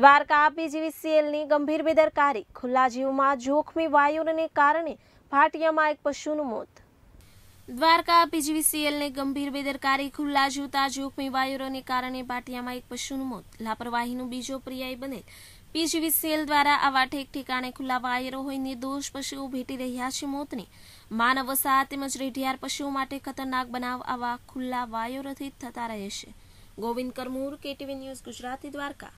દ્વારકા પીજીવીસીએલની ગંભીર બેદરકારી ખુલ્લા જીવમાં જોખમી વાયુને કારણે ભાટિયામાં એક પશુનું મોત દ્વારકા પીજીવીસીએલની ગંભીર બેદરકારી ખુલ્લા જીવતા જોખમી વાયુરોને કારણે ભાટિયામાં એક પશુનું મોત લાપરવાહીનું બીજો પર્યાય બનેલ પીજીવીસીએલ દ્વારા આવા ઠેક ઠેકાણે ખુલ્લા વાયરો હોય નિર્દોષ પશુઓ ભેટી રહ્યા છે મોતને માનવ વસાહત તેમજ રેઢિયાર પશુઓ માટે ખતરનાક બનાવ આવા ખુલ્લા વાયુરોથી થતા રહે છે ગોવિંદ કરમૂર કેટીવી ન્યૂઝ ગુજરાતી દ્વારકા